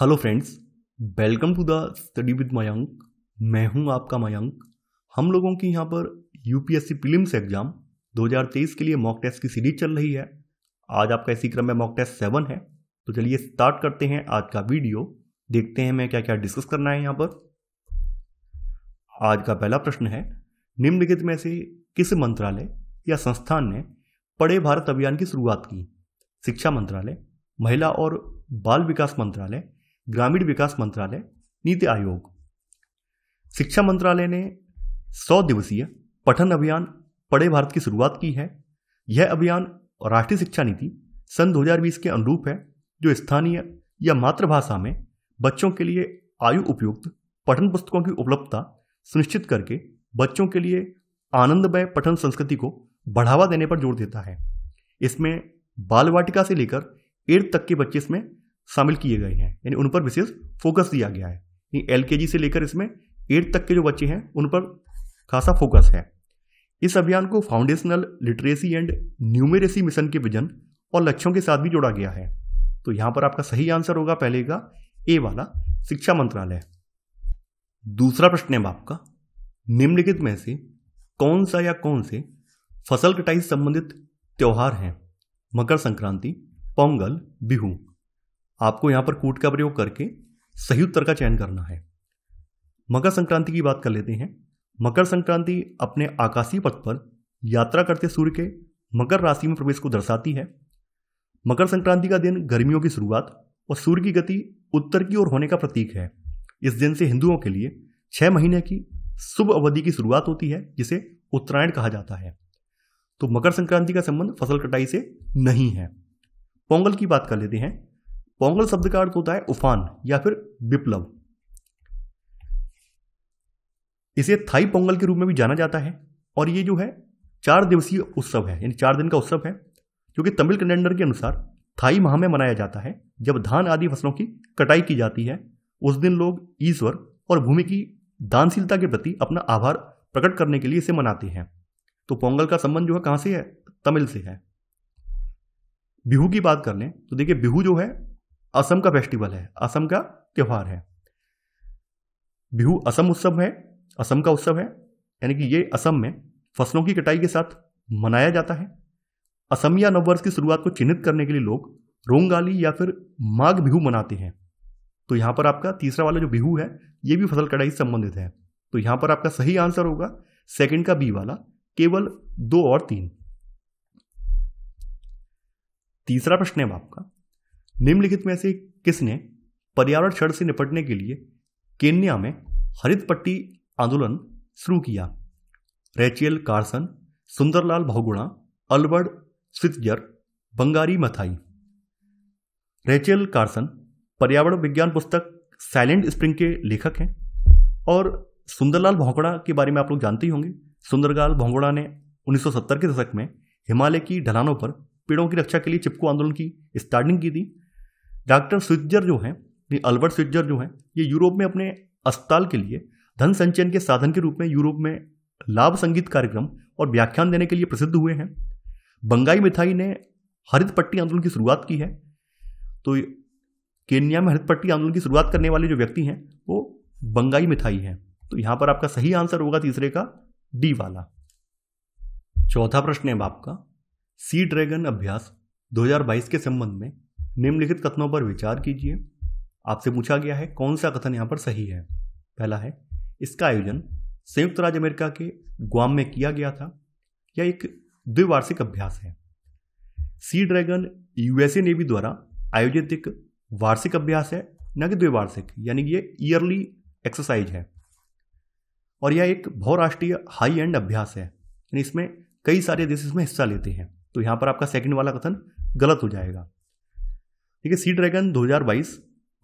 hello friends welcome to the study with Mayank मैं हूं आपका मयंक हम लोगों की यहां पर यूपीएससी प्रीलिम्स एग्जाम 2023 के लिए मॉक टेस्ट की सीरीज चल रही है आज आपका इसी क्रम में मॉक टेस्ट सेवन है तो चलिए स्टार्ट करते हैं आज का वीडियो देखते हैं मैं क्या क्या डिस्कस करना है यहाँ पर आज का पहला प्रश्न है निम्नलिखित में से किस मंत्रालय या संस्थान ने पढ़े भारत अभियान की शुरुआत की शिक्षा मंत्रालय महिला और बाल विकास मंत्रालय ग्रामीण विकास मंत्रालय नीति आयोग शिक्षा मंत्रालय ने सौ दिवसीय पठन अभियान पढ़े भारत की शुरुआत की है यह अभियान राष्ट्रीय शिक्षा नीति सन 2020 के अनुरूप है जो स्थानीय या मातृभाषा में बच्चों के लिए आयु उपयुक्त पठन पुस्तकों की उपलब्धता सुनिश्चित करके बच्चों के लिए आनंदमय पठन संस्कृति को बढ़ावा देने पर जोर देता है इसमें बाल वाटिका से लेकर एड तक के बच्चे इसमें शामिल किए गए हैं यानी उन पर विशेष फोकस दिया गया है एल के से लेकर इसमें एट तक के जो बच्चे हैं उन पर खासा फोकस है इस अभियान को foundational literacy and numeracy mission के विजन और लक्ष्यों के साथ भी जोड़ा गया है तो यहां पर आपका सही आंसर होगा पहले का ए वाला शिक्षा मंत्रालय दूसरा प्रश्न है आपका निम्नलिखित में से कौन सा या कौन से फसल कटाई संबंधित त्यौहार हैं मकर संक्रांति पोंगल बिहू आपको यहां पर कूट का प्रयोग करके सही उत्तर का चयन करना है मकर संक्रांति की बात कर लेते हैं मकर संक्रांति अपने आकाशीय पथ पर यात्रा करते सूर्य के मकर राशि में प्रवेश को दर्शाती है मकर संक्रांति का दिन गर्मियों की शुरुआत और सूर्य की गति उत्तर की ओर होने का प्रतीक है इस दिन से हिंदुओं के लिए छह महीने की शुभ अवधि की शुरुआत होती है जिसे उत्तरायण कहा जाता है तो मकर संक्रांति का संबंध फसल कटाई से नहीं है पोंगल की बात कर लेते हैं पोंगल शब्द का अर्थ होता है उफान या फिर विप्लव इसे थाई पोंगल के रूप में भी जाना जाता है और ये जो है चार दिवसीय उत्सव है यानी चार दिन का उत्सव है जो कि तमिल कैलेंडर के अनुसार थाई माह में मनाया जाता है जब धान आदि फसलों की कटाई की जाती है उस दिन लोग ईश्वर और भूमि की दानशीलता के प्रति अपना आभार प्रकट करने के लिए इसे मनाते हैं तो पोंगल का संबंध जो है कहाँ से है तमिल से है बिहू की बात कर लें तो देखिए बिहू जो है असम का फेस्टिवल है असम का त्यौहार है बिहू असम उत्सव है असम का उत्सव है यानी कि ये असम में फसलों की कटाई के साथ मनाया जाता है असमिया नववर्ष की शुरुआत को चिन्हित करने के लिए लोग रोंगाली या फिर माघ बिहू मनाते हैं तो यहां पर आपका तीसरा वाला जो बिहू है ये भी फसल कटाई से संबंधित है तो यहां पर आपका सही आंसर होगा सेकंड का बी वाला केवल दो और तीन तीसरा प्रश्न है आपका निम्नलिखित में से किसने पर्यावरण क्षण से निपटने के लिए केन्या में हरित पट्टी आंदोलन शुरू किया Rachel Carson Sunderlal Bahuguna Albert Schweitzer Wangari Maathai Rachel Carson पर्यावरण विज्ञान पुस्तक साइलेंट स्प्रिंग के लेखक हैं और सुंदरलाल भोंगड़ा के बारे में आप लोग जानते ही होंगे सुंदरलाल भोंगड़ा ने 1970 के दशक में हिमालय की ढलानों पर पेड़ों की रक्षा के लिए चिपको आंदोलन की स्टार्टिंग की थी डॉक्टर स्विट्जर जो हैं अल्बर्ट स्विट्जर जो हैं ये यूरोप में अपने अस्पताल के लिए धन संचयन के साधन के रूप में यूरोप में लाभ संगीत कार्यक्रम और व्याख्यान देने के लिए प्रसिद्ध हुए हैं बंगाई मिठाई ने हरित पट्टी आंदोलन की शुरुआत की है तो केन्या में हरित पट्टी आंदोलन की शुरुआत करने वाले जो व्यक्ति हैं वो बंगाई मिठाई हैं तो यहाँ पर आपका सही आंसर होगा तीसरे का डी वाला चौथा प्रश्न है आपका सी ड्रैगन अभ्यास 2022 के संबंध में निम्नलिखित कथनों पर विचार कीजिए आपसे पूछा गया है कौन सा कथन यहाँ पर सही है पहला है इसका आयोजन संयुक्त राज्य अमेरिका के ग्वाम में किया गया था यह एक द्विवार्षिक अभ्यास है सी ड्रैगन यूएसए नेवी द्वारा आयोजित एक वार्षिक अभ्यास है न कि द्विवार्षिक यानी कि ये ईयरली एक्सरसाइज है और यह एक बहुराष्ट्रीय हाई एंड अभ्यास है यानी इसमें कई सारे देश इसमें हिस्सा लेते हैं तो यहां पर आपका सेकंड वाला कथन गलत हो जाएगा ठीक है सी ड्रैगन 2022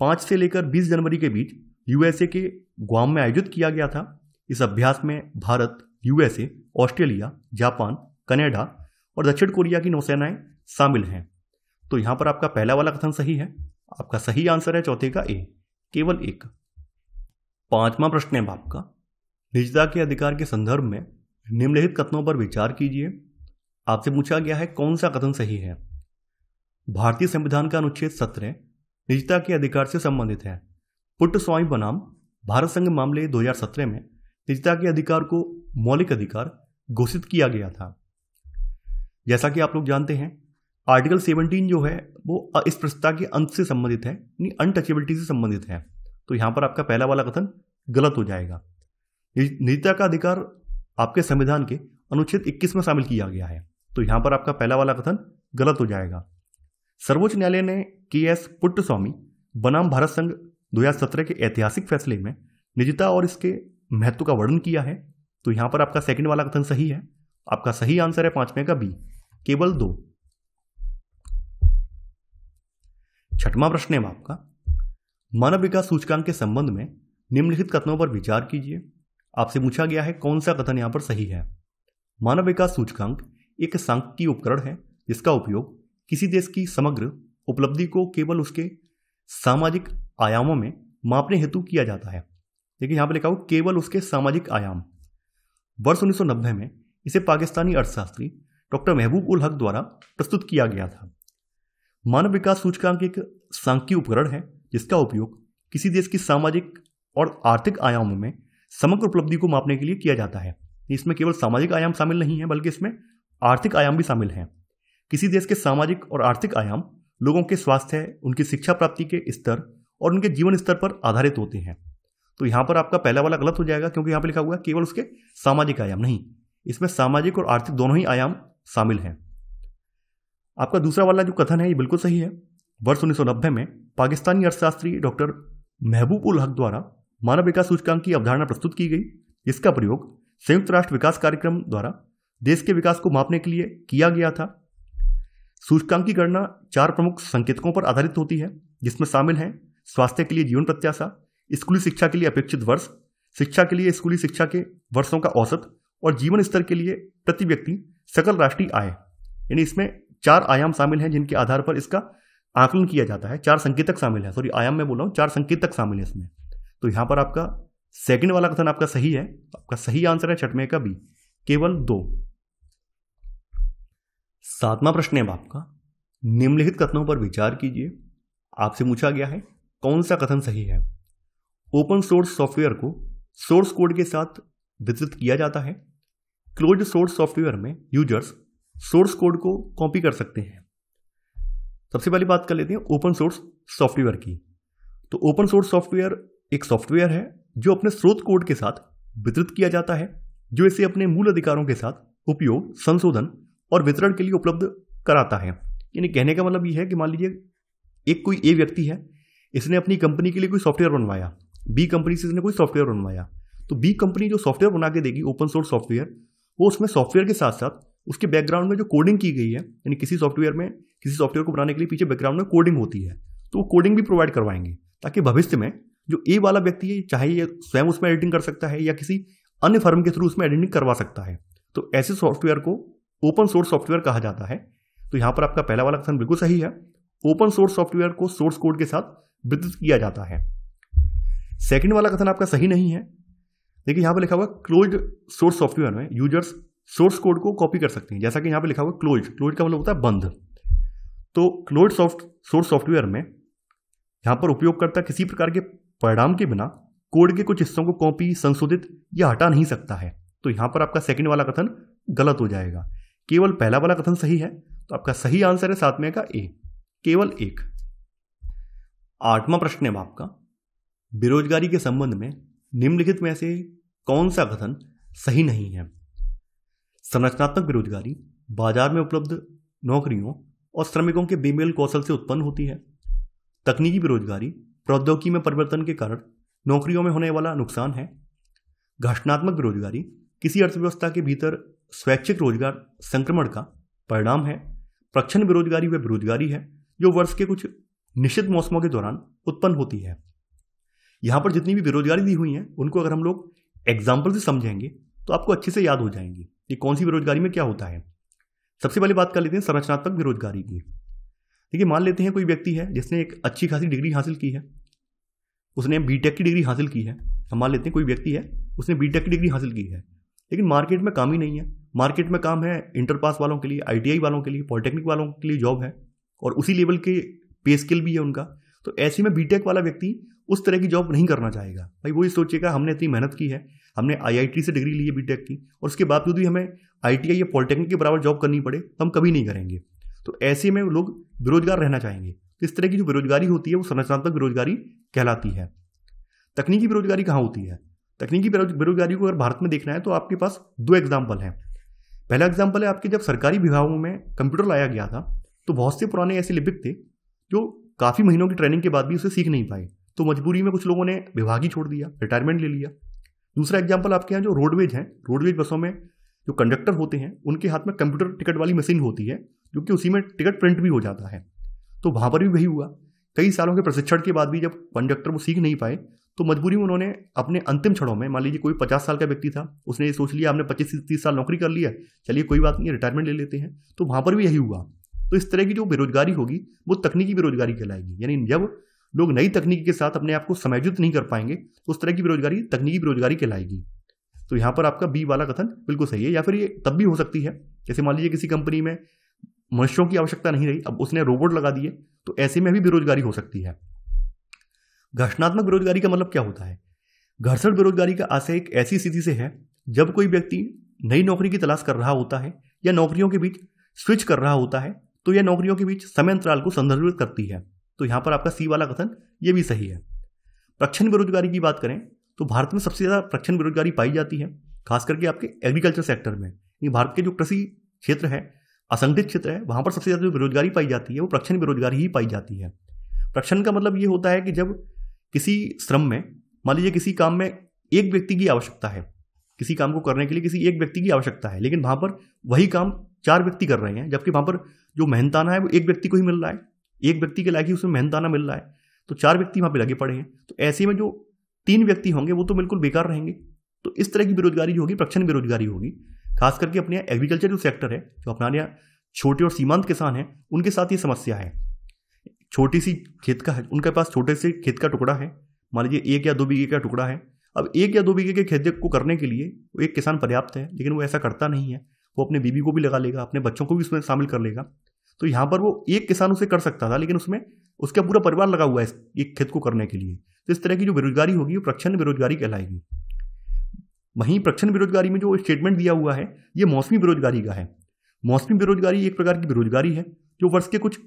हजार से लेकर 20 जनवरी के बीच यूएसए के गुआम में आयोजित किया गया था इस अभ्यास में Bharat USA Australia Japan Canada और दक्षिण कोरिया की नौसेनाएं शामिल हैं तो यहां पर आपका पहला वाला कथन सही है आपका सही आंसर है चौथे का ए केवल एक पांचवा प्रश्न है आपका निजता के अधिकार के संदर्भ में निम्नलिखित कथनों पर विचार कीजिए आपसे पूछा गया है कौन सा कथन सही है भारतीय संविधान का अनुच्छेद सत्रह निजता के अधिकार से संबंधित है पुट्ट स्वामी बनाम भारत संघ मामले 2017 में निजता के अधिकार को मौलिक अधिकार घोषित किया गया था जैसा कि आप लोग जानते हैं आर्टिकल 17 जो है वो अस्पृश्यता के अंत से संबंधित है यानी अनटचेबिलिटी से संबंधित है तो यहां पर आपका पहला वाला कथन गलत हो जाएगा निजता का अधिकार आपके संविधान के अनुच्छेद 21 में शामिल किया गया है तो यहां पर आपका पहला वाला कथन गलत हो जाएगा सर्वोच्च न्यायालय ने के एस पुट्टस्वामी बनाम भारत संघ दो के ऐतिहासिक फैसले में निजता और इसके महत्व का वर्णन किया है तो यहाँ पर आपका सेकंड वाला कथन सही है आपका सही आंसर है पांचवें का बी केवल दो छठवां प्रश्न है आपका मानव विकास सूचकांक के संबंध में निम्नलिखित कथनों पर विचार कीजिए आपसे पूछा गया है कौन सा कथन यहाँ पर सही है मानव विकास सूचकांक एक सांख्यिकी उपकरण है जिसका उपयोग किसी देश की समग्र उपलब्धि को केवल उसके सामाजिक आयामों में मापने हेतु किया जाता है देखिए यहाँ पर लिखा हो केवल उसके सामाजिक आयाम वर्ष उन्नीस में इसे पाकिस्तानी अर्थशास्त्री डॉक्टर महबूब उल हक द्वारा प्रस्तुत किया गया था मानव विकास सूचकांक एक सांख्यिक उपकरण है जिसका उपयोग किसी देश की सामाजिक और आर्थिक आयामों में समग्र उपलब्धि को मापने के लिए किया जाता है इसमें केवल सामाजिक आयाम शामिल नहीं है बल्कि इसमें आर्थिक आयाम भी शामिल हैं किसी देश के सामाजिक और आर्थिक आयाम लोगों के स्वास्थ्य उनकी शिक्षा प्राप्ति के स्तर और उनके जीवन स्तर पर आधारित होते हैं तो यहाँ पर आपका पहला वाला गलत हो जाएगा क्योंकि यहाँ पर लिखा हुआ है केवल उसके सामाजिक आयाम नहीं इसमें सामाजिक और आर्थिक दोनों ही आयाम शामिल हैं आपका दूसरा वाला जो कथन है ये बिल्कुल सही है वर्ष उन्नीस में पाकिस्तानी अर्थशास्त्री डॉक्टर महबूब उल हक द्वारा मानव विकास सूचकांक की अवधारणा प्रस्तुत की गई इसका प्रयोग संयुक्त राष्ट्र विकास कार्यक्रम द्वारा देश के विकास को मापने के लिए किया गया था सूचकांक की गणना चार प्रमुख संकेतकों पर आधारित होती है जिसमें शामिल हैं स्वास्थ्य के लिए जीवन प्रत्याशा स्कूली शिक्षा के लिए अपेक्षित वर्ष शिक्षा के लिए स्कूली शिक्षा के वर्षों का औसत और जीवन स्तर के लिए प्रति व्यक्ति सकल राष्ट्रीय आय यानी इसमें चार आयाम शामिल हैं जिनके आधार पर इसका आकलन किया जाता है चार संकेतक शामिल है सॉरी आयाम में बोला हूँ चार संकेतक शामिल है इसमें तो यहाँ पर आपका सेकंड वाला कथन आपका सही है आपका सही आंसर है छठमे का बी केवल दो सातवां प्रश्न है आपका निम्नलिखित कथनों पर विचार कीजिए आपसे पूछा गया है कौन सा कथन सही है ओपन सोर्स सॉफ्टवेयर को सोर्स कोड के साथ वितरित किया जाता है क्लोज सोर्स सॉफ्टवेयर में यूजर्स सोर्स कोड को कॉपी कर सकते हैं सबसे पहली बात कर लेते हैं ओपन सोर्स सॉफ्टवेयर की तो ओपन सोर्स सॉफ्टवेयर एक सॉफ्टवेयर है जो अपने स्रोत कोड के साथ वितरित किया जाता है जो इसे अपने मूल अधिकारों के साथ उपयोग संशोधन और वितरण के लिए उपलब्ध कराता है यानी कहने का मतलब ये है कि मान लीजिए एक कोई ए व्यक्ति है इसने अपनी कंपनी के लिए कोई सॉफ्टवेयर बनवाया बी कंपनी से इसने कोई सॉफ्टवेयर बनवाया तो बी कंपनी जो सॉफ्टवेयर बना के देगी ओपन सोर्स सॉफ्टवेयर वो उसमें सॉफ्टवेयर के साथ साथ उसके बैकग्राउंड में जो कोडिंग की गई है यानी किसी सॉफ्टवेयर में किसी सॉफ्टवेयर को बनाने के लिए पीछे बैकग्राउंड में कोडिंग होती है तो वो कोडिंग भी प्रोवाइड करवाएंगे ताकि भविष्य में जो ए वाला व्यक्ति है चाहे ये स्वयं उसमें एडिटिंग कर सकता है या किसी अन्य फर्म के थ्रू उसमें एडिटिंग करवा सकता है तो ऐसे सॉफ्टवेयर को ओपन सोर्स सॉफ्टवेयर कहा जाता है तो यहां पर आपका पहला वाला कथन बिल्कुल सही है ओपन सोर्स सॉफ्टवेयर को सोर्स कोड के साथ वितरित किया जाता है सेकंड वाला कथन आपका सही नहीं है देखिए यहां पर लिखा हुआ क्लोज सोर्स सॉफ्टवेयर में यूजर्स सोर्स कोड को कॉपी कर सकते हैं जैसा कि यहां पर लिखा हुआ क्लोज क्लोज का मतलब होता है बंद तो क्लोज सॉफ्ट सोर्स सॉफ्टवेयर में यहां पर उपयोगकर्ता किसी प्रकार के परिणाम के बिना कोड के कुछ हिस्सों को कॉपी संशोधित या हटा नहीं सकता है तो यहां पर आपका सेकंड वाला कथन गलत हो जाएगा केवल पहला वाला कथन सही है तो आपका सही आंसर है सातवें का ए केवल एक आठवां प्रश्न है आपका बेरोजगारी के संबंध में निम्नलिखित में से कौन सा कथन सही नहीं है संरचनात्मक बेरोजगारी बाजार में उपलब्ध नौकरियों और श्रमिकों के बेमेल कौशल से उत्पन्न होती है तकनीकी बेरोजगारी प्रौद्योगिकी में परिवर्तन के कारण नौकरियों में होने वाला नुकसान है घटनात्मक बेरोजगारी किसी अर्थव्यवस्था के भीतर स्वैच्छिक रोजगार संक्रमण का परिणाम है प्रक्षण बेरोजगारी वह बेरोजगारी है जो वर्ष के कुछ निश्चित मौसमों के दौरान उत्पन्न होती है यहाँ पर जितनी भी बेरोजगारी दी हुई है उनको अगर हम लोग एग्जाम्पल से समझेंगे तो आपको अच्छे से याद हो जाएंगे कि कौन सी बेरोजगारी में क्या होता है सबसे पहले बात कर लेते हैं संरचनात्मक बेरोजगारी की देखिए मान लेते हैं कोई व्यक्ति है जिसने एक अच्छी खासी डिग्री हासिल की है उसने बी की डिग्री हासिल की है हम मान लेते हैं कोई व्यक्ति है उसने बी की डिग्री हासिल की है लेकिन मार्केट में काम ही नहीं है मार्केट में काम है इंटर पास वालों के लिए आईटीआई वालों के लिए पॉलिटेक्निक वालों के लिए जॉब है और उसी लेवल के पे स्किल भी है उनका तो ऐसे में बीटेक वाला व्यक्ति उस तरह की जॉब नहीं करना चाहेगा भाई वो ये सोचेगा हमने इतनी मेहनत की है हमने आईआईटी से डिग्री ली है बीटेक की और उसके बावजूद भी हमें आईटीआई या पॉलिटेक्निक के बराबर जॉब करनी पड़े तो हम कभी नहीं करेंगे तो ऐसे में लोग बेरोजगार रहना चाहेंगे तो इस तरह की जो बेरोजगारी होती है वो संरचनात्मक बेरोजगारी कहलाती है तकनीकी बेरोजगारी कहाँ होती है तकनीकी बेरोजगारी को अगर भारत में देखना है तो आपके पास दो एग्जाम्पल हैं पहला एग्जाम्पल है आपके जब सरकारी विभागों में कंप्यूटर लाया गया था तो बहुत से पुराने ऐसे लिपिक थे जो काफ़ी महीनों की ट्रेनिंग के बाद भी उसे सीख नहीं पाए तो मजबूरी में कुछ लोगों ने विभाग ही छोड़ दिया रिटायरमेंट ले लिया दूसरा एग्जाम्पल आपके यहाँ जो रोडवेज हैं रोडवेज बसों में जो कंडक्टर होते हैं उनके हाथ में कंप्यूटर टिकट वाली मशीन होती है जो कि उसी में टिकट प्रिंट भी हो जाता है तो वहाँ पर भी वही हुआ कई सालों के प्रशिक्षण के बाद भी जब कंडक्टर वो सीख नहीं पाए तो मजबूरी में उन्होंने अपने अंतिम क्षणों में मान लीजिए कोई पचास साल का व्यक्ति था उसने ये सोच लिया आपने पच्चीस तीस साल नौकरी कर लिया चलिए कोई बात नहीं रिटायरमेंट ले लेते हैं तो वहाँ पर भी यही हुआ तो इस तरह की जो बेरोजगारी होगी वो तकनीकी बेरोजगारी कहलाएगी यानी जब लोग नई तकनीकी के साथ अपने आप को समायोजित नहीं कर पाएंगे तो उस तरह की बेरोजगारी तकनीकी बेरोजगारी कहलाएगी तो यहाँ पर आपका बी वाला कथन बिल्कुल सही है या फिर ये तब भी हो सकती है जैसे मान लीजिए किसी कंपनी में मनुष्यों की आवश्यकता नहीं रही अब उसने रोबोट लगा दिए तो ऐसे में भी बेरोजगारी हो सकती है घटनात्मक बेरोजगारी का मतलब क्या होता है घर्षण बेरोजगारी का आशय एक ऐसी स्थिति से है जब कोई व्यक्ति नई नौकरी की तलाश कर रहा होता है या नौकरियों के बीच स्विच कर रहा होता है तो यह नौकरियों के बीच समय अंतराल को संदर्भित करती है तो यहाँ पर आपका सी वाला कथन ये भी सही है प्रक्षण बेरोजगारी की बात करें तो भारत में सबसे ज़्यादा प्रक्षण बेरोजगारी पाई जाती है खास करके आपके एग्रीकल्चर सेक्टर में ये भारत के जो कृषि क्षेत्र है असंगठित क्षेत्र है वहाँ पर सबसे ज़्यादा जो बेरोजगारी पाई जाती है वो प्रक्षण बेरोजगारी ही पाई जाती है प्रक्षण का मतलब ये होता है कि जब किसी श्रम में मान लीजिए किसी काम में एक व्यक्ति की आवश्यकता है किसी काम को करने के लिए किसी एक व्यक्ति की आवश्यकता है लेकिन वहाँ पर वही काम चार व्यक्ति कर रहे हैं जबकि वहाँ पर जो मेहनताना है वो एक व्यक्ति को ही मिल रहा है एक व्यक्ति के लायक ही उसमें मेहनताना मिल रहा है तो चार व्यक्ति वहाँ पर लगे पड़े हैं तो ऐसे में जो तीन व्यक्ति होंगे वो तो बिल्कुल बेकार रहेंगे तो इस तरह की बेरोजगारी जो होगी प्रक्षण बेरोजगारी होगी खास करके अपने एग्रीकल्चर जो सेक्टर है जो अपना छोटे और सीमांत किसान हैं उनके साथ ये समस्या है छोटी सी खेत का उनके पास छोटे से खेत का टुकड़ा है मान लीजिए एक या दो बीघे का टुकड़ा है अब एक या दो बीघे के खेत को करने के लिए वो एक किसान पर्याप्त है लेकिन वो ऐसा करता नहीं है वो अपने बीबी को भी लगा लेगा अपने बच्चों को भी उसमें शामिल कर लेगा तो यहाँ पर वो एक किसान उसे कर सकता था लेकिन उसमें उसका पूरा परिवार लगा हुआ है एक खेत को करने के लिए तो इस तरह की जो बेरोजगारी होगी वो प्रक्षण बेरोजगारी कहलाएगी वहीं प्रक्षण बेरोजगारी में जो स्टेटमेंट दिया हुआ है ये मौसमी बेरोजगारी का है मौसमी बेरोजगारी एक प्रकार की बेरोजगारी है जो वर्ष के कुछ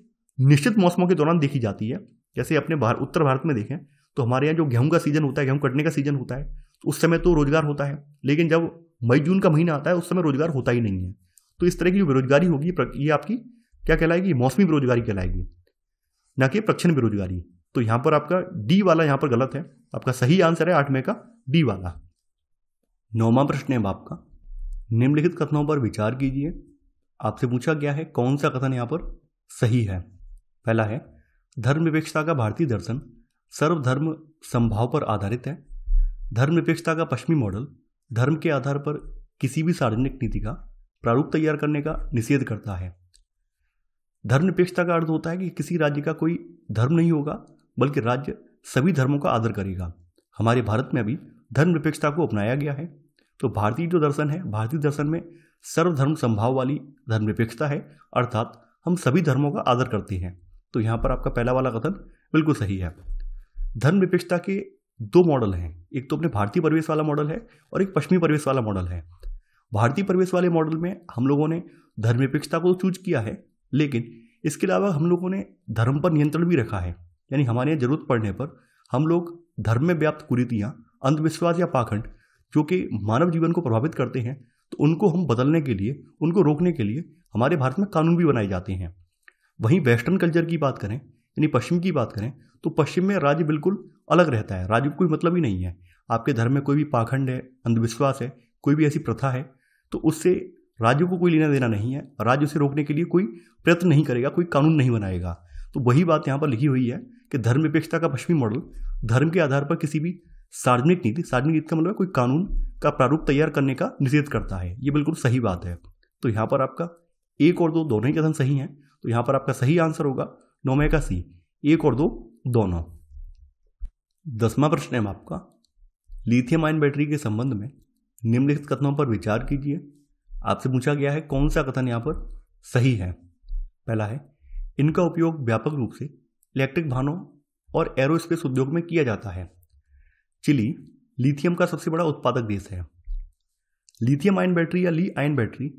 निश्चित मौसमों के दौरान देखी जाती है जैसे अपने भार उत्तर भारत में देखें तो हमारे यहाँ जो गेहूं का सीजन होता है गेहूं कटने का सीजन होता है तो उस समय तो रोजगार होता है लेकिन जब मई जून का महीना आता है उस समय रोजगार होता ही नहीं है तो इस तरह की जो बेरोजगारी होगी ये आपकी क्या कहलाएगी मौसमी बेरोजगारी कहलाएगी ना कि प्रक्षण बेरोजगारी तो यहाँ पर आपका डी वाला यहाँ पर गलत है आपका सही आंसर है आठवें का डी वाला नौवा प्रश्न है आपका निम्नलिखित कथनों पर विचार कीजिए आपसे पूछा गया है कौन सा कथन यहाँ पर सही है पहला है धर्मनिरपेक्षता का भारतीय दर्शन सर्वधर्म संभाव पर आधारित है धर्मनिरपेक्षता का पश्चिमी मॉडल धर्म के आधार पर किसी भी सार्वजनिक नीति का प्रारूप तैयार करने का निषेध करता है धर्मनिरपेक्षता का अर्थ होता है कि किसी राज्य का कोई धर्म नहीं होगा बल्कि राज्य सभी धर्मों का आदर करेगा हमारे भारत में अभी धर्मनिरपेक्षता को अपनाया गया है तो भारतीय जो दर्शन है भारतीय दर्शन में सर्वधर्म संभाव वाली धर्मनिरपेक्षता है अर्थात हम सभी धर्मों का आदर करते हैं तो यहाँ पर आपका पहला वाला कथन बिल्कुल सही है धर्म धर्मनिरपेक्षता के दो मॉडल हैं एक तो अपने भारतीय परिवेश वाला मॉडल है और एक पश्चिमी परिवेश वाला मॉडल है भारतीय परिवेश वाले मॉडल में हम लोगों ने धर्म धर्मनिरपेक्षता को तो चूज किया है लेकिन इसके अलावा हम लोगों ने धर्म पर नियंत्रण भी रखा है यानी हमारे यहाँ जरूरत पड़ने पर हम लोग धर्म में व्याप्त कुरीतियाँ अंधविश्वास या पाखंड जो कि मानव जीवन को प्रभावित करते हैं तो उनको हम बदलने के लिए उनको रोकने के लिए हमारे भारत में कानून भी बनाए जाते हैं वहीं वेस्टर्न कल्चर की बात करें यानी पश्चिम की बात करें तो पश्चिम में राज्य बिल्कुल अलग रहता है राज्य कोई मतलब ही नहीं है आपके धर्म में कोई भी पाखंड है अंधविश्वास है कोई भी ऐसी प्रथा है तो उससे राज्यों को कोई लेना देना नहीं है राज्य उसे रोकने के लिए कोई प्रयत्न नहीं करेगा कोई कानून नहीं बनाएगा तो वही बात यहाँ पर लिखी हुई है कि धर्मनिरपेक्षता का पश्चिमी मॉडल धर्म के आधार पर किसी भी सार्वजनिक नीति सार्वजनिक नीति का मतलब कोई कानून का प्रारूप तैयार करने का निषेध करता है ये बिल्कुल सही बात है तो यहाँ पर आपका एक और दो दोनों ही कथन सही हैं तो यहां पर आपका सही आंसर होगा नौमे का सी एक और दो दोनों दसवा प्रश्न है आपका लिथियम आयन बैटरी के संबंध में निम्नलिखित कथनों पर विचार कीजिए आपसे पूछा गया है कौन सा कथन यहाँ पर सही है पहला है इनका उपयोग व्यापक रूप से इलेक्ट्रिक वाहनों और एरोस्पेस उद्योग में किया जाता है चिली लिथियम का सबसे बड़ा उत्पादक देश है लिथियम आयन बैटरी या ली आयन बैटरी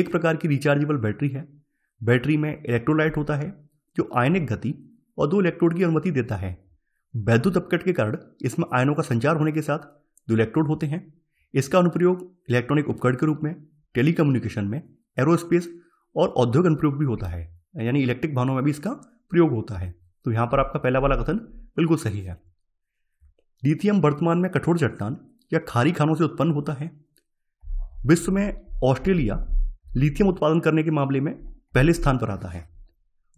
एक प्रकार की रिचार्जेबल बैटरी है बैटरी में इलेक्ट्रोलाइट होता है जो आयनिक गति और दो इलेक्ट्रोड की अनुमति देता है वैद्युत अपकट के कारण इसमें आयनों का संचार होने के साथ दो इलेक्ट्रोड होते हैं इसका अनुप्रयोग इलेक्ट्रॉनिक उपकरण के रूप में टेलीकम्युनिकेशन में एरोस्पेस और औद्योगिक अनुप्रयोग भी होता है यानी इलेक्ट्रिक वाहनों में भी इसका प्रयोग होता है तो यहाँ पर आपका पहला वाला कथन बिल्कुल सही है लिथियम वर्तमान में कठोर चट्टान या खारी खानों से उत्पन्न होता है विश्व में ऑस्ट्रेलिया लिथियम उत्पादन करने के मामले में पहले स्थान पर आता है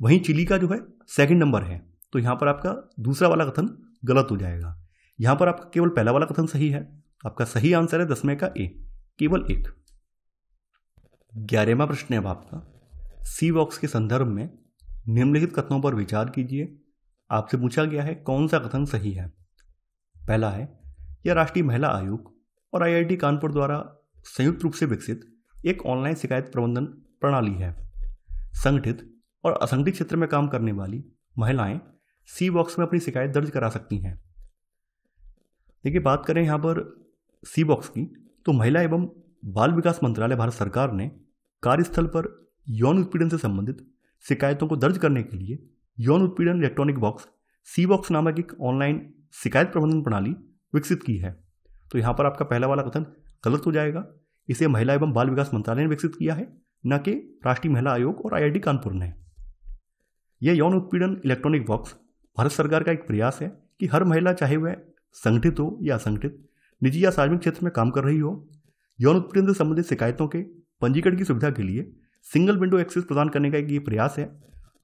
वहीं चिली का जो है सेकंड नंबर है तो यहाँ पर आपका दूसरा वाला कथन गलत हो जाएगा यहाँ पर आपका केवल पहला वाला कथन सही है आपका सही आंसर है दसवें का ए केवल एक ग्यारहवा प्रश्न है अब आपका सी बॉक्स के संदर्भ में निम्नलिखित कथनों पर विचार कीजिए आपसे पूछा गया है कौन सा कथन सही है पहला है यह राष्ट्रीय महिला आयोग और आईआईटी कानपुर द्वारा संयुक्त रूप से विकसित एक ऑनलाइन शिकायत प्रबंधन प्रणाली है संगठित और असंगठित क्षेत्र में काम करने वाली महिलाएं सी बॉक्स में अपनी शिकायत दर्ज करा सकती हैं देखिए बात करें यहाँ पर सी बॉक्स की तो महिला एवं बाल विकास मंत्रालय भारत सरकार ने कार्यस्थल पर यौन उत्पीड़न से संबंधित शिकायतों को दर्ज करने के लिए यौन उत्पीड़न इलेक्ट्रॉनिक बॉक्स सी बॉक्स नामक एक ऑनलाइन शिकायत प्रबंधन प्रणाली विकसित की है तो यहाँ पर आपका पहला वाला कथन गलत हो जाएगा इसे महिला एवं बाल विकास मंत्रालय ने विकसित किया है न कि राष्ट्रीय महिला आयोग और आईआईटी कानपुर ने यह यौन उत्पीड़न इलेक्ट्रॉनिक बॉक्स भारत सरकार का एक प्रयास है कि हर महिला चाहे वह संगठित हो या असंगठित निजी या सार्वजनिक क्षेत्र में काम कर रही हो यौन उत्पीड़न से संबंधित शिकायतों के पंजीकरण की सुविधा के लिए सिंगल विंडो एक्सेस प्रदान करने का एक ये प्रयास है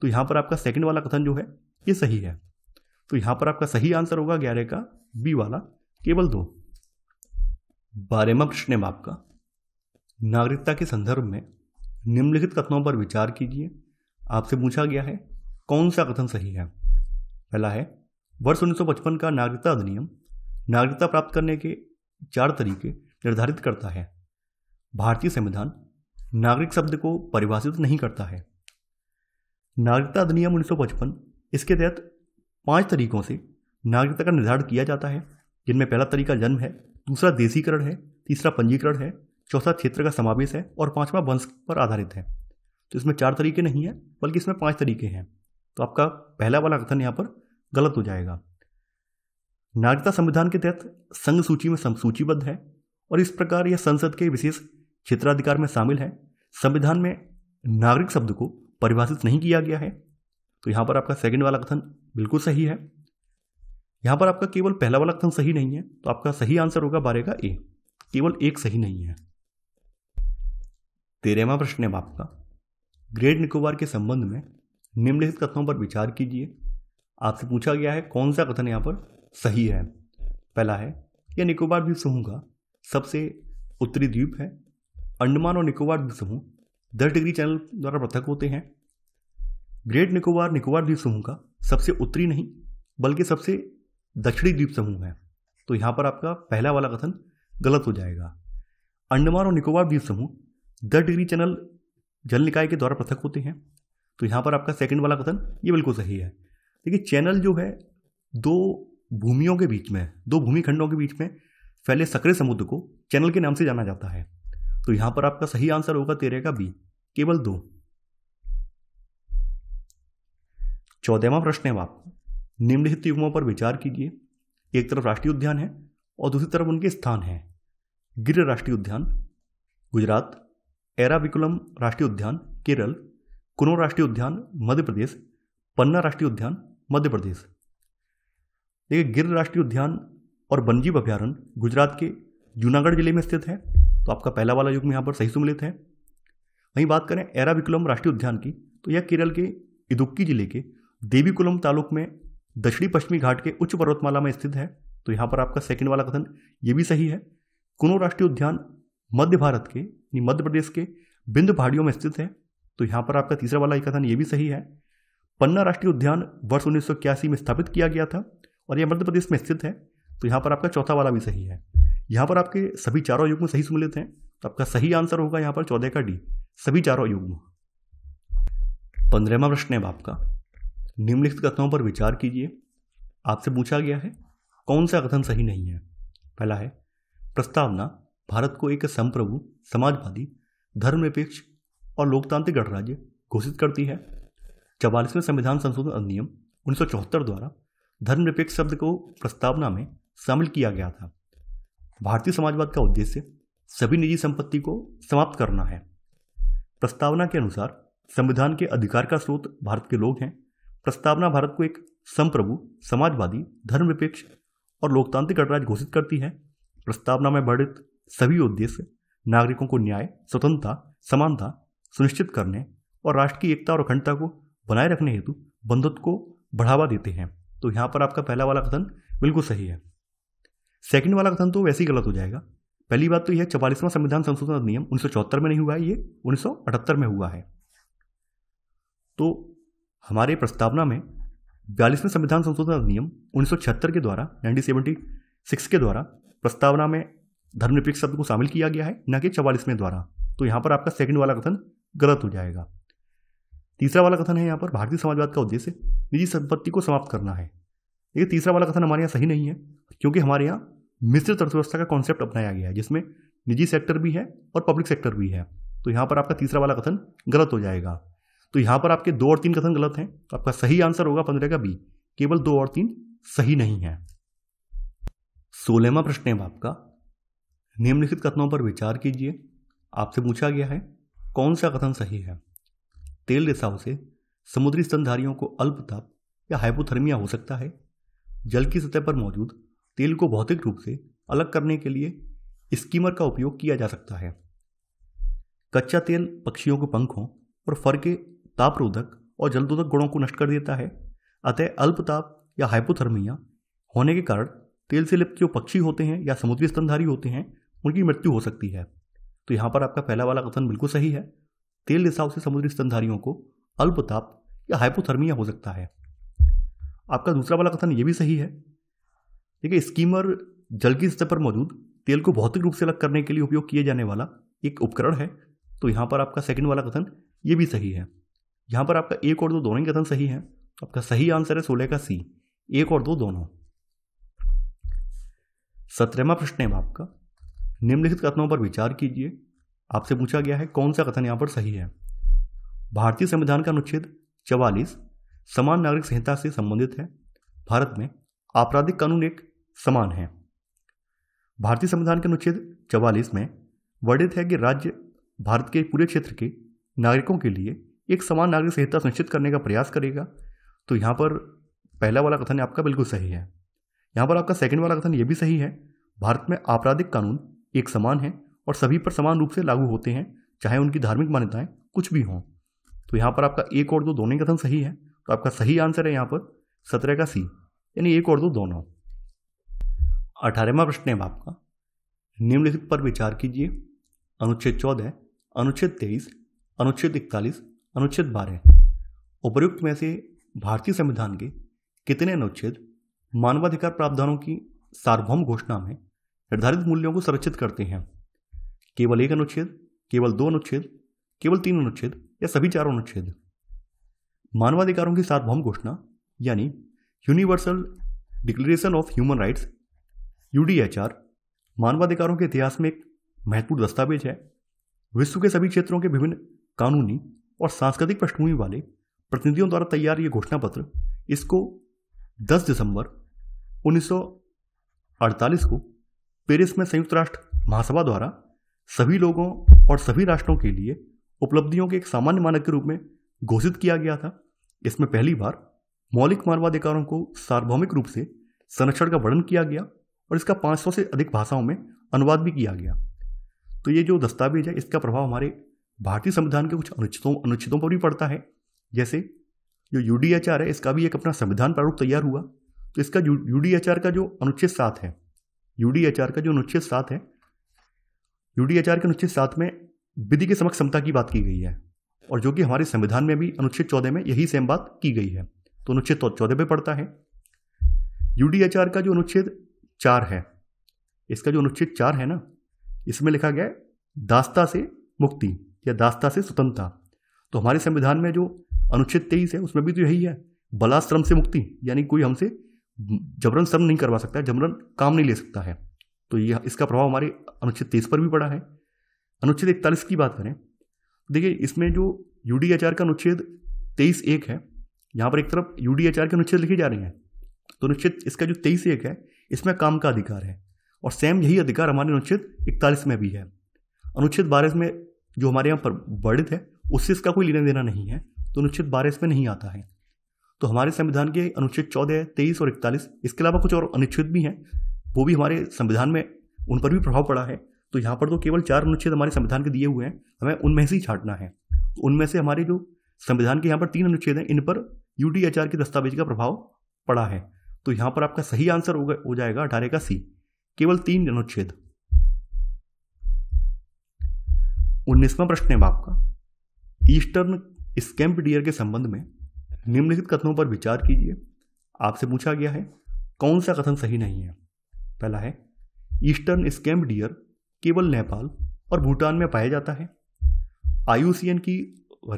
तो यहाँ पर आपका सेकंड वाला कथन जो है ये सही है तो यहाँ पर आपका सही आंसर होगा ग्यारह का बी वाला केवल दो बारहवा प्रश्न है आपका नागरिकता के संदर्भ में निम्नलिखित कथनों पर विचार कीजिए आपसे पूछा गया है कौन सा कथन सही है पहला है वर्ष 1955 का नागरिकता अधिनियम नागरिकता प्राप्त करने के चार तरीके निर्धारित करता है भारतीय संविधान नागरिक शब्द को परिभाषित नहीं करता है नागरिकता अधिनियम 1955 इसके तहत पांच तरीकों से नागरिकता का निर्धारण किया जाता है जिनमें पहला तरीका जन्म है दूसरा देसीकरण है तीसरा पंजीकरण है चौथा क्षेत्र का समावेश है और पांचवा वंश पर आधारित है तो इसमें चार तरीके नहीं है बल्कि इसमें पांच तरीके हैं तो आपका पहला वाला कथन यहाँ पर गलत हो जाएगा नागरिकता संविधान के तहत संघ सूची में सूचीबद्ध है और इस प्रकार यह संसद के विशेष क्षेत्राधिकार में शामिल है संविधान में नागरिक शब्द को परिभाषित नहीं किया गया है तो यहाँ पर आपका सेकंड वाला कथन बिल्कुल सही है यहाँ पर आपका केवल पहला वाला कथन सही नहीं है तो आपका सही आंसर होगा बारह का ए केवल एक सही नहीं है तेरहवा प्रश्न है आपका ग्रेट निकोबार के संबंध में निम्नलिखित कथनों पर विचार कीजिए आपसे पूछा गया है कौन सा कथन यहाँ पर सही है पहला है यह निकोबार द्वीप समूह का सबसे उत्तरी द्वीप है अंडमान और निकोबार द्वीप समूह दस डिग्री चैनल द्वारा पृथक होते हैं ग्रेट निकोबार निकोबार द्वीप समूह का सबसे उत्तरी नहीं बल्कि सबसे दक्षिणी द्वीप समूह है तो यहाँ पर आपका पहला वाला कथन गलत हो जाएगा अंडमान और निकोबार द्वीप समूह द डिग्री चैनल जल निकाय के द्वारा पृथक होते हैं तो यहाँ पर आपका सेकंड वाला कथन ये बिल्कुल सही है देखिए चैनल जो है दो भूमियों के बीच में दो भूमिखंडों के बीच में फैले सक्रिय समुद्र को चैनल के नाम से जाना जाता है तो यहाँ पर आपका सही आंसर होगा तेरह का बी केवल दो चौदहवा प्रश्न है आप निम्नलिखित युग्मों पर विचार कीजिए एक तरफ राष्ट्रीय उद्यान है और दूसरी तरफ उनके स्थान है गिर राष्ट्रीय उद्यान गुजरात एराविकुलम राष्ट्रीय उद्यान केरल कुनो राष्ट्रीय उद्यान मध्य प्रदेश पन्ना राष्ट्रीय उद्यान मध्य प्रदेश देखिए गिर राष्ट्रीय उद्यान और वनजीव अभ्यारण गुजरात के जूनागढ़ जिले में स्थित है तो आपका पहला वाला युग में यहाँ पर सही सुमिलित है वहीं बात करें एराविकुलम राष्ट्रीय उद्यान की तो यह केरल के इदुक्की जिले के देवीकुलम तालुक में दक्षिणी पश्चिमी घाट के उच्च पर्वतमाला में स्थित है तो यहाँ पर आपका सेकंड वाला कथन ये भी सही है कुनो राष्ट्रीय उद्यान मध्य भारत के यानी मध्य प्रदेश के बिंद पहाड़ियों में स्थित है तो यहाँ पर आपका तीसरा वाला एक कथन ये भी सही है पन्ना राष्ट्रीय उद्यान वर्ष उन्नीस में स्थापित किया गया था और यह मध्य प्रदेश में स्थित है तो यहाँ पर आपका चौथा वाला भी सही है यहाँ पर आपके सभी चारों युग्म सही सम्मिलित हैं तो आपका सही आंसर होगा यहाँ पर चौदह का डी सभी चारों युग्म पंद्रहवा प्रश्न है आपका निम्नलिखित कथनों पर विचार कीजिए आपसे पूछा गया है कौन सा कथन सही नहीं है पहला है प्रस्तावना भारत को एक संप्रभु समाजवादी धर्मनिरपेक्ष और लोकतांत्रिक गणराज्य घोषित करती है चवालीसवें संविधान संशोधन अधिनियम उन्नीस द्वारा धर्मनिरपेक्ष शब्द को प्रस्तावना में शामिल किया गया था भारतीय समाजवाद का उद्देश्य सभी निजी संपत्ति को समाप्त करना है प्रस्तावना के अनुसार संविधान के अधिकार का स्रोत भारत के लोग हैं प्रस्तावना भारत को एक संप्रभु समाजवादी धर्मनिरपेक्ष और लोकतांत्रिक गणराज्य घोषित करती है प्रस्तावना में वर्णित सभी उद्देश्य नागरिकों को न्याय स्वतंत्रता समानता सुनिश्चित करने और राष्ट्र की एकता और अखंडता को बनाए रखने हेतु बंधुत्व को बढ़ावा देते हैं तो यहाँ पर आपका पहला वाला कथन बिल्कुल सही है सेकंड वाला कथन तो वैसे ही गलत हो जाएगा पहली बात तो यह चवालीसवां संविधान संशोधन अधिनियम उन्नीस में नहीं हुआ है ये उन्नीस में हुआ है तो हमारे प्रस्तावना में बयालीसवें संविधान संशोधन अधिनियम उन्नीस के द्वारा नाइनटीन के द्वारा प्रस्तावना में धर्मनिरपेक्ष शब्द को शामिल किया गया है न कि चवालीसवें द्वारा तो यहाँ पर आपका सेकंड वाला कथन गलत हो जाएगा तीसरा वाला कथन है यहाँ पर भारतीय समाजवाद का उद्देश्य निजी संपत्ति को समाप्त करना है ये तीसरा वाला कथन हमारे यहाँ सही नहीं है क्योंकि हमारे यहाँ मिश्रित अर्थव्यवस्था का कॉन्सेप्ट अपनाया गया है जिसमें निजी सेक्टर भी है और पब्लिक सेक्टर भी है तो यहाँ पर आपका तीसरा वाला कथन गलत हो जाएगा तो यहाँ पर आपके दो और तीन कथन गलत हैं आपका सही आंसर होगा पंद्रह का बी केवल दो और तीन सही नहीं है सोलहवा प्रश्न है आपका निम्नलिखित कथनों पर विचार कीजिए आपसे पूछा गया है कौन सा कथन सही है तेल रिसाव से समुद्री स्तनधारियों को अल्पताप या हाइपोथर्मिया हो सकता है जल की सतह पर मौजूद तेल को भौतिक रूप से अलग करने के लिए स्कीमर का उपयोग किया जा सकता है कच्चा तेल पक्षियों के पंखों और फर के तापरोधक और जलदोधक गुणों को नष्ट कर देता है अतः अल्पताप या हाइपोथर्मिया होने के कारण तेल से लिप्त जो पक्षी होते हैं या समुद्री स्तनधारी होते हैं उनकी मृत्यु हो सकती है तो यहाँ पर आपका पहला वाला कथन बिल्कुल सही है तेल रिसाव से समुद्री स्तनधारियों को अल्पताप या हाइपोथर्मिया हो सकता है आपका दूसरा वाला कथन ये भी सही है देखिए स्कीमर जल की स्तर पर मौजूद तेल को भौतिक रूप से अलग करने के लिए उपयोग किए जाने वाला एक उपकरण है तो यहाँ पर आपका सेकंड वाला कथन ये भी सही है यहाँ पर आपका एक और दो दोनों ही कथन सही है तो आपका सही आंसर है सोलह का सी एक और दो दोनों सत्रहवा प्रश्न है आपका निम्नलिखित कथनों पर विचार कीजिए आपसे पूछा गया है कौन सा कथन यहाँ पर सही है भारतीय संविधान का अनुच्छेद चवालीस समान नागरिक संहिता से संबंधित है भारत में आपराधिक कानून एक समान है भारतीय संविधान के अनुच्छेद चवालीस में वर्णित है कि राज्य भारत के पूरे क्षेत्र के नागरिकों के लिए एक समान नागरिक संहिता सुनिश्चित करने का प्रयास करेगा तो यहाँ पर पहला वाला कथन आपका बिल्कुल सही है यहाँ पर आपका सेकंड वाला कथन ये भी सही है भारत में आपराधिक कानून एक समान हैं और सभी पर समान रूप से लागू होते हैं चाहे उनकी धार्मिक मान्यताएं कुछ भी हों तो यहाँ पर आपका एक और दो दोनों कथन सही है तो आपका सही आंसर है यहाँ पर सत्रह का सी यानी एक और दो दोनों अठारहवा प्रश्न है आपका निम्नलिखित पर विचार कीजिए अनुच्छेद चौदह अनुच्छेद तेईस अनुच्छेद इकतालीस अनुच्छेद बारह उपयुक्त में से भारतीय संविधान के कितने अनुच्छेद मानवाधिकार प्रावधानों की सार्वभौम घोषणा में निर्धारित मूल्यों को संरक्षित करते हैं केवल एक अनुच्छेद केवल दो अनुच्छेद केवल तीन अनुच्छेद या सभी चार अनुच्छेद मानवाधिकारों की सार्वभौम घोषणा यानी universal declaration of human rights UDHR मानवाधिकारों के इतिहास में एक महत्वपूर्ण दस्तावेज है विश्व के सभी क्षेत्रों के विभिन्न कानूनी और सांस्कृतिक पृष्ठभूमि वाले प्रतिनिधियों द्वारा तैयार ये घोषणा पत्र इसको 10 दिसंबर 1948 को पेरिस में संयुक्त राष्ट्र महासभा द्वारा सभी लोगों और सभी राष्ट्रों के लिए उपलब्धियों के एक सामान्य मानक के रूप में घोषित किया गया था इसमें पहली बार मौलिक मानवाधिकारों को सार्वभौमिक रूप से संरक्षण का वर्णन किया गया और इसका 500 से अधिक भाषाओं में अनुवाद भी किया गया तो ये जो दस्तावेज है इसका प्रभाव हमारे भारतीय संविधान के कुछ अनुच्छेदों अनुच्छेदों पर भी पड़ता है जैसे जो यू है इसका भी एक अपना संविधान प्रारूप तैयार हुआ तो इसका यू का जो अनुच्छेद सात है यूडीएचआर का जो अनुच्छेद सात है यूडीएचआर के अनुच्छेद सात में विधि के समक्ष समता की बात की गई है और जो कि हमारे संविधान में भी अनुच्छेद चौदह में यही सेम बात की गई है तो अनुच्छेद चौदह पे पड़ता है यूडीएचआर का जो अनुच्छेद चार है इसका जो अनुच्छेद चार है ना इसमें लिखा गया दास्ता से मुक्ति या दास्ता से स्वतंत्रता तो हमारे संविधान में जो अनुच्छेद तेईस है उसमें भी तो यही है बलाश्रम से मुक्ति यानी कोई हमसे जबरन श्रम नहीं करवा सकता जबरन काम नहीं ले सकता है तो यह इसका प्रभाव हमारे अनुच्छेद तेईस पर भी पड़ा है अनुच्छेद इकतालीस की बात करें तो देखिए इसमें जो यू डी का अनुच्छेद तेईस एक है यहाँ पर एक तरफ यू डी के अनुच्छेद लिखे जा रहे हैं तो अनुच्छेद इसका जो तेईस एक है इसमें काम का अधिकार है और सेम यही अधिकार हमारे अनुच्छेद इकतालीस में भी है अनुच्छेद बारह में जो हमारे यहाँ पर वर्णित है उससे इसका कोई लेना देना नहीं है तो अनुच्छेद बारह में नहीं आता है तो हमारे संविधान के अनुच्छेद चौदह तेईस और इकतालीस इसके अलावा कुछ और अनुच्छेद भी हैं वो भी हमारे संविधान में उन पर भी प्रभाव पड़ा है तो यहाँ पर तो केवल चार अनुच्छेद हमारे संविधान के दिए हुए हैं हमें उनमें से ही छाटना है तो उनमें से हमारे जो संविधान के यहाँ पर तीन अनुच्छेद हैं इन पर यू टी एच आर के दस्तावेज का प्रभाव पड़ा है तो यहाँ पर आपका सही आंसर हो, जाएगा अठारह का सी केवल तीन अनुच्छेद उन्नीसवां प्रश्न है आपका ईस्टर्न स्कैम्प डियर के संबंध में निम्नलिखित कथनों पर विचार कीजिए आपसे पूछा गया है कौन सा कथन सही नहीं है पहला है ईस्टर्न स्कैम डियर केवल नेपाल और भूटान में पाया जाता है आई की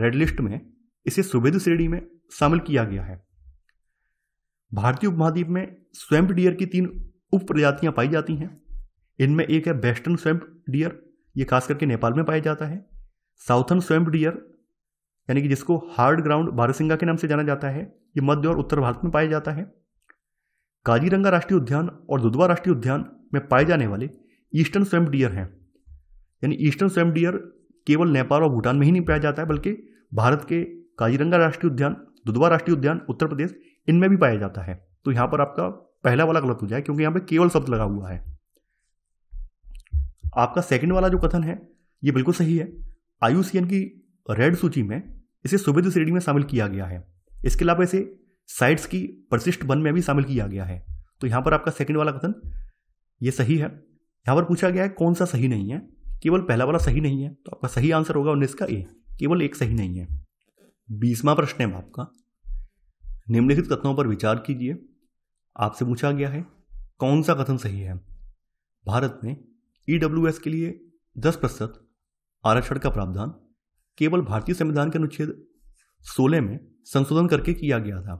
रेड लिस्ट में इसे सुभेदु श्रेणी में शामिल किया गया है भारतीय उपमहाद्वीप में स्वैम्प डियर की तीन उप प्रजातियां पाई जाती हैं इनमें एक है वेस्टर्न स्वैम्प डियर ये खास करके नेपाल में पाया जाता है साउथर्न स्वैम्प डियर यानी कि जिसको हार्ड ग्राउंड बारसिंगा के नाम से जाना जाता है ये मध्य और उत्तर भारत में पाया जाता है काजीरंगा राष्ट्रीय उद्यान और दुधवा राष्ट्रीय उद्यान में पाए जाने वाले ईस्टर्न स्वयं डियर हैं यानी ईस्टर्न स्वयं डियर केवल नेपाल और भूटान में ही नहीं पाया जाता है बल्कि भारत के काजीरंगा राष्ट्रीय उद्यान दुधवा राष्ट्रीय उद्यान उत्तर प्रदेश इनमें भी पाया जाता है तो यहाँ पर आपका पहला वाला गलत हो जाए क्योंकि यहाँ पर केवल शब्द लगा हुआ है आपका सेकंड वाला जो कथन है ये बिल्कुल सही है आयुष की रेड सूची में इसे सुबेदु श्रेणी में शामिल किया गया है इसके अलावा इसे साइड्स की प्रशिष्ट वन में भी शामिल किया गया है तो यहाँ पर आपका सेकंड वाला कथन ये सही है यहाँ पर पूछा गया है कौन सा सही नहीं है केवल पहला वाला सही नहीं है तो आपका सही आंसर होगा उन्नीस का ए केवल एक सही नहीं है बीसवा प्रश्न है आपका निम्नलिखित कथनों पर विचार कीजिए आपसे पूछा गया है कौन सा कथन सही है भारत में ई e के लिए दस प्रतिशत आरक्षण का प्रावधान केवल भारतीय संविधान के अनुच्छेद 16 में संशोधन करके किया गया था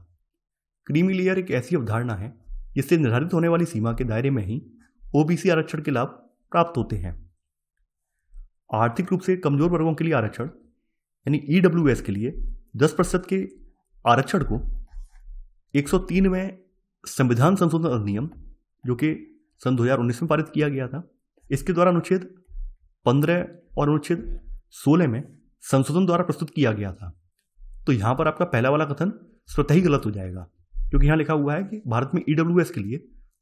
क्रीमी लेयर एक ऐसी अवधारणा है जिससे निर्धारित होने वाली सीमा के दायरे में ही ओबीसी आरक्षण के लाभ प्राप्त होते हैं आर्थिक रूप से कमजोर वर्गों के लिए आरक्षण यानी ईडब्ल्यूएस e के लिए 10 प्रतिशत के आरक्षण को 103 में संविधान संशोधन अधिनियम जो कि सन 2019 में पारित किया गया था इसके द्वारा अनुच्छेद 15 और अनुच्छेद 16 में संशोधन द्वारा प्रस्तुत किया गया था तो यहां पर आपका पहला वाला कथन स्वतः ही गलत हो जाएगा क्योंकि यहां लिखा हुआ है कि भारत में ईडब्ल्यू e के लिए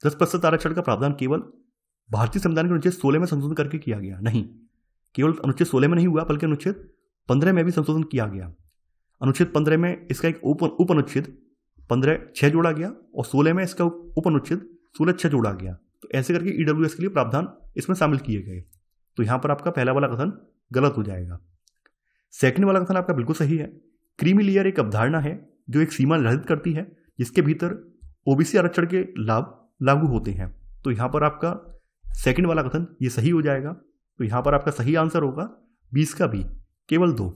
दस प्रतिशत आरक्षण का प्रावधान केवल भारतीय संविधान के अनुच्छेद सोलह में संशोधन करके किया गया नहीं केवल अनुच्छेद सोलह में नहीं हुआ बल्कि अनुच्छेद पंद्रह में भी संशोधन किया गया अनुच्छेद पंद्रह में इसका एक उप उप अनुच्छेद पंद्रह छः जोड़ा गया और सोलह में इसका उप अनुच्छेद सोलह छः जोड़ा गया तो ऐसे करके ई e के लिए प्रावधान इसमें शामिल किए गए तो यहाँ पर आपका पहला वाला कथन गलत हो जाएगा सेकंड वाला कथन आपका बिल्कुल सही है क्रीमी लेयर एक अवधारणा है जो एक सीमा निर्धारित करती है जिसके भीतर ओबीसी आरक्षण के लाभ लागू होते हैं तो यहाँ पर आपका सेकंड वाला कथन ये सही हो जाएगा तो यहाँ पर आपका सही आंसर होगा बीस का भी केवल दो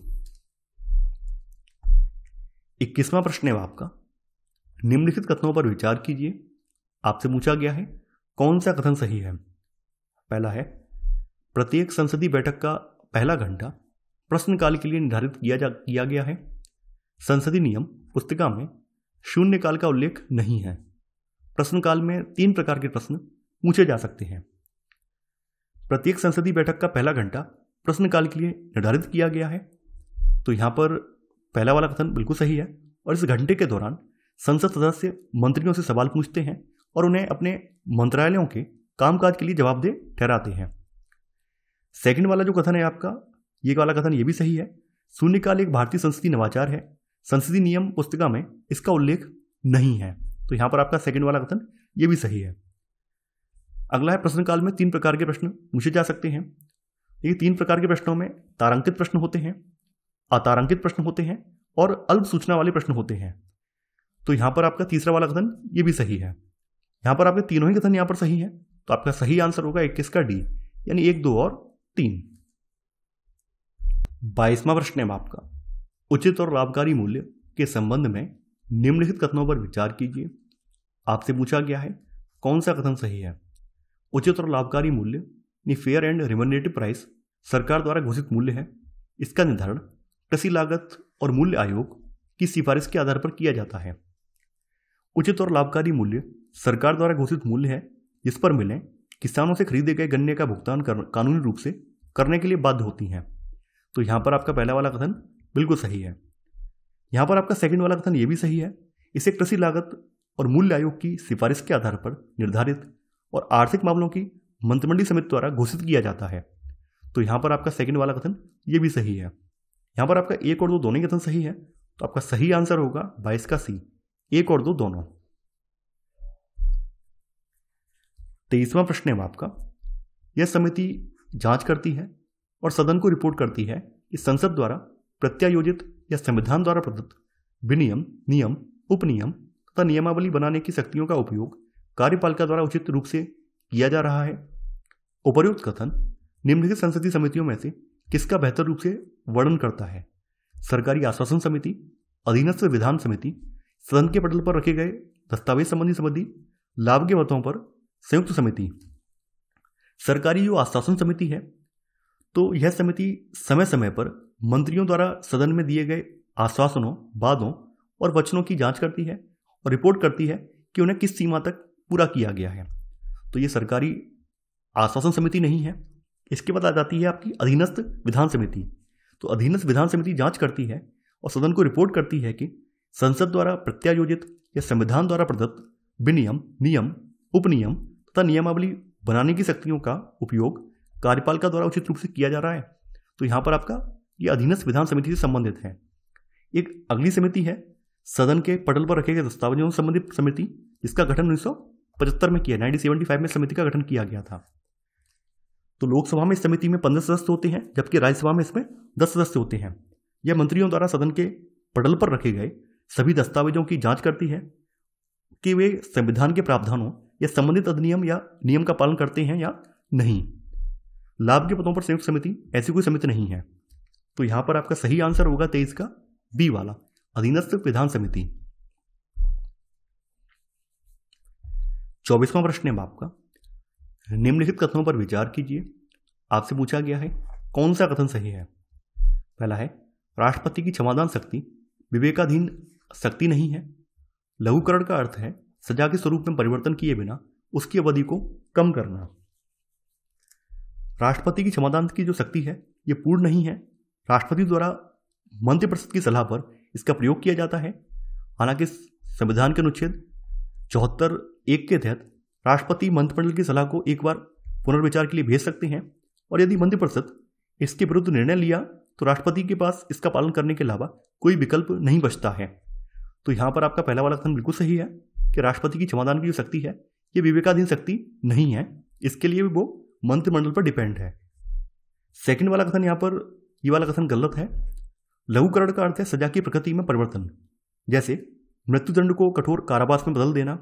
इक्कीसवां प्रश्न है आपका निम्नलिखित कथनों पर विचार कीजिए आपसे पूछा गया है कौन सा कथन सही है पहला है प्रत्येक संसदीय बैठक का पहला घंटा प्रश्नकाल के लिए निर्धारित किया जा किया गया है संसदीय नियम पुस्तिका में शून्यकाल का उल्लेख नहीं है प्रश्नकाल में तीन प्रकार के प्रश्न पूछे जा सकते हैं प्रत्येक संसदीय बैठक का पहला घंटा प्रश्नकाल के लिए निर्धारित किया गया है तो यहाँ पर पहला वाला कथन बिल्कुल सही है और इस घंटे के दौरान संसद सदस्य मंत्रियों से सवाल पूछते हैं और उन्हें अपने मंत्रालयों के कामकाज के लिए जवाबदेह ठहराते हैं सेकंड वाला जो कथन है आपका ये वाला कथन ये भी सही है शून्यकाल एक भारतीय संस्कृति नवाचार है संसदीय नियम पुस्तिका में इसका उल्लेख नहीं है तो यहां पर आपका सेकंड वाला कथन ये भी सही है अगला है प्रश्नकाल में तीन प्रकार के प्रश्न पूछे जा सकते हैं ये तीन प्रकार के प्रश्नों में तारांकित प्रश्न होते हैं अतारांकित प्रश्न होते हैं और अल्प सूचना वाले प्रश्न होते हैं तो यहां पर आपका तीसरा वाला कथन ये भी सही है यहां पर आपके तीनों ही कथन यहां पर सही है तो आपका सही आंसर होगा इक्कीस का डी यानी एक दो और तीन बाईसवा प्रश्न है आपका उचित और लाभकारी मूल्य के संबंध में निम्नलिखित कथनों पर विचार कीजिए आपसे पूछा गया है कौन सा कथन सही है उचित और लाभकारी मूल्य यानी फेयर एंड रिमोनेटिव प्राइस सरकार द्वारा घोषित मूल्य है इसका निर्धारण कृषि लागत और मूल्य आयोग की सिफारिश के आधार पर किया जाता है उचित और लाभकारी मूल्य सरकार द्वारा घोषित मूल्य है जिस पर मिलें किसानों से खरीदे गए गन्ने का भुगतान कानूनी रूप से करने के लिए बाध्य होती हैं तो यहाँ पर आपका पहला वाला कथन बिल्कुल सही है यहाँ पर आपका सेकंड वाला कथन ये भी सही है इसे कृषि लागत और मूल्य आयोग की सिफारिश के आधार पर निर्धारित और आर्थिक मामलों की मंत्रिमंडली समिति द्वारा घोषित किया जाता है तो यहाँ पर आपका सेकंड वाला कथन ये भी सही है यहाँ पर आपका एक और दो दोनों ही कथन सही है तो आपका सही आंसर होगा बाईस का सी एक और दो दोनों तेईसवा प्रश्न है आपका यह समिति जांच करती है और सदन को रिपोर्ट करती है कि संसद द्वारा प्रत्यायोजित या संविधान द्वारा प्रदत्त विनियम नियम उपनियम तथा नियमावली बनाने की शक्तियों का उपयोग कार्यपालिका द्वारा उचित रूप से किया जा रहा है उपर्युक्त कथन निम्नलिखित संसदीय समितियों में से किसका बेहतर रूप से वर्णन करता है सरकारी आश्वासन समिति अधीनस्थ विधान समिति सदन के पटल पर रखे गए दस्तावेज संबंधी समिति लाभ के मतों पर संयुक्त समिति सरकारी जो आश्वासन समिति है तो यह समिति समय समय पर मंत्रियों द्वारा सदन में दिए गए आश्वासनों वादों और वचनों की जांच करती है और रिपोर्ट करती है कि उन्हें किस सीमा तक पूरा किया गया है तो ये सरकारी आश्वासन समिति नहीं है इसके बाद आ जाती है आपकी अधीनस्थ विधान समिति तो अधीनस्थ विधान समिति जांच करती है और सदन को रिपोर्ट करती है कि संसद द्वारा प्रत्यायोजित या संविधान द्वारा प्रदत्त विनियम नियम उपनियम तथा नियमावली बनाने की शक्तियों का उपयोग कार्यपालिका द्वारा उचित रूप से किया जा रहा है तो यहाँ पर आपका ये अधीनस्थ विधान समिति से संबंधित है एक अगली समिति है सदन के पटल पर रखे गए दस्तावेजों से संबंधित समिति जिसका गठन उन्नीस में किया नाइनटीन सेवेंटी फाइव में समिति का गठन किया गया था तो लोकसभा में इस समिति में पंद्रह सदस्य होते हैं जबकि राज्यसभा में इसमें दस सदस्य होते हैं यह मंत्रियों द्वारा सदन के पटल पर रखे गए सभी दस्तावेजों की जांच करती है कि वे संविधान के प्रावधानों या संबंधित अधिनियम या नियम का पालन करते हैं या नहीं लाभ के पदों पर संयुक्त समिति ऐसी कोई समिति नहीं है तो यहां पर आपका सही आंसर होगा तेईस का बी वाला अधीनस्थ विधान समिति चौबीसवां प्रश्न है आपका निम्नलिखित कथनों पर विचार कीजिए आपसे पूछा गया है कौन सा कथन सही है पहला है राष्ट्रपति की क्षमादान शक्ति विवेकाधीन शक्ति नहीं है लघुकरण का अर्थ है सजा के स्वरूप में परिवर्तन किए बिना उसकी अवधि को कम करना राष्ट्रपति की क्षमादान की जो शक्ति है ये पूर्ण नहीं है राष्ट्रपति द्वारा मंत्रिपरिषद की सलाह पर इसका प्रयोग किया जाता है हालांकि संविधान के अनुच्छेद चौहत्तर एक के तहत राष्ट्रपति मंत्रिमंडल की सलाह को एक बार पुनर्विचार के लिए भेज सकते हैं और यदि मंत्रिपरिषद इसके विरुद्ध निर्णय लिया तो राष्ट्रपति के पास इसका पालन करने के अलावा कोई विकल्प नहीं बचता है तो यहाँ पर आपका पहला वाला कथन बिल्कुल सही है कि राष्ट्रपति की क्षमादान की जो शक्ति है ये विवेकाधीन शक्ति नहीं है इसके लिए भी वो मंत्रिमंडल पर डिपेंड है सेकंड वाला कथन यहाँ पर ये वाला कथन गलत है लघुकरण का अर्थ है सजा की प्रकृति में परिवर्तन जैसे मृत्युदंड को कठोर कारावास में बदल देना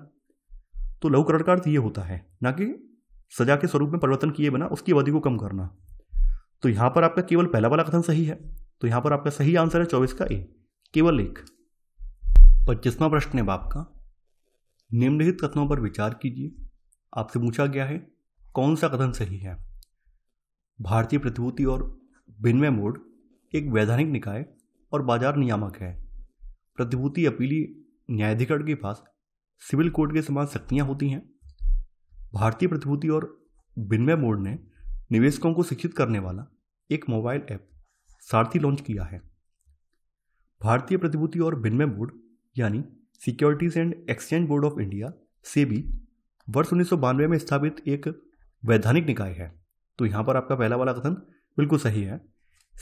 तो लघुकरण का अर्थ ये होता है ना कि सजा के स्वरूप में परिवर्तन किए बिना उसकी अवधि को कम करना तो यहाँ पर आपका केवल पहला वाला कथन सही है तो यहाँ पर आपका सही आंसर है चौबीस का ए केवल एक पच्चीसवा प्रश्न है बाप का निम्नलिखित कथनों पर विचार कीजिए आपसे पूछा गया है कौन सा कथन सही है भारतीय प्रतिभूति और विनिमय बोर्ड एक वैधानिक निकाय और बाजार नियामक है प्रतिभूति अपीली न्यायाधिकरण के पास सिविल कोर्ट के समान शक्तियाँ होती हैं भारतीय प्रतिभूति और विनिमय बोर्ड ने निवेशकों को शिक्षित करने वाला एक मोबाइल ऐप सारथी लॉन्च किया है भारतीय प्रतिभूति और विनिमय बोर्ड यानी securities and exchange board of India से भी वर्ष उन्नीस में स्थापित एक वैधानिक निकाय है तो यहाँ पर आपका पहला वाला कथन बिल्कुल सही है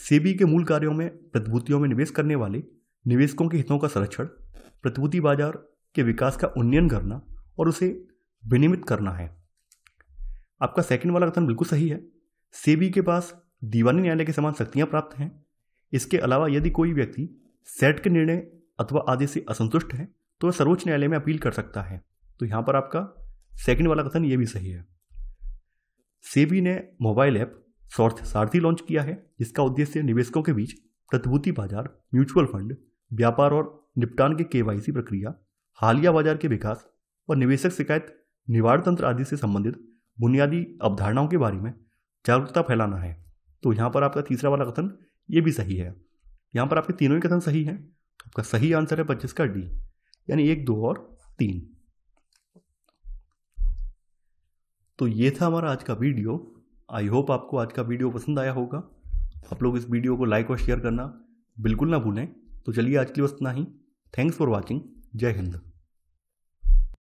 सेबी के मूल कार्यों में प्रतिभूतियों में निवेश करने वाले निवेशकों के हितों का संरक्षण प्रतिभूति बाजार के विकास का उन्नयन करना और उसे विनियमित करना है आपका सेकंड वाला कथन बिल्कुल सही है सेबी के पास दीवानी न्यायालय के समान शक्तियां प्राप्त हैं इसके अलावा यदि कोई व्यक्ति सेट के निर्णय अथवा आदेश से असंतुष्ट है तो वह सर्वोच्च न्यायालय में अपील कर सकता है तो यहाँ पर आपका सेकंड वाला कथन ये भी सही है सेबी ने मोबाइल ऐप सारथी लॉन्च किया है जिसका उद्देश्य निवेशकों के बीच प्रतिभूति बाजार म्यूचुअल फंड व्यापार और निपटान के केवाईसी प्रक्रिया हालिया बाजार के विकास और निवेशक शिकायत निवारण तंत्र आदि से संबंधित बुनियादी अवधारणाओं के बारे में जागरूकता फैलाना है तो यहाँ पर आपका तीसरा वाला कथन ये भी सही है यहाँ पर आपके तीनों ही कथन सही हैं तो आपका सही आंसर है पच्चीस का डी यानी एक दो और तीन तो ये था हमारा आज का वीडियो आई होप आपको आज का वीडियो पसंद आया होगा आप लोग इस वीडियो को लाइक और शेयर करना बिल्कुल ना भूलें तो चलिए आज के लिए बस इतना ही थैंक्स फॉर वॉचिंग जय हिंद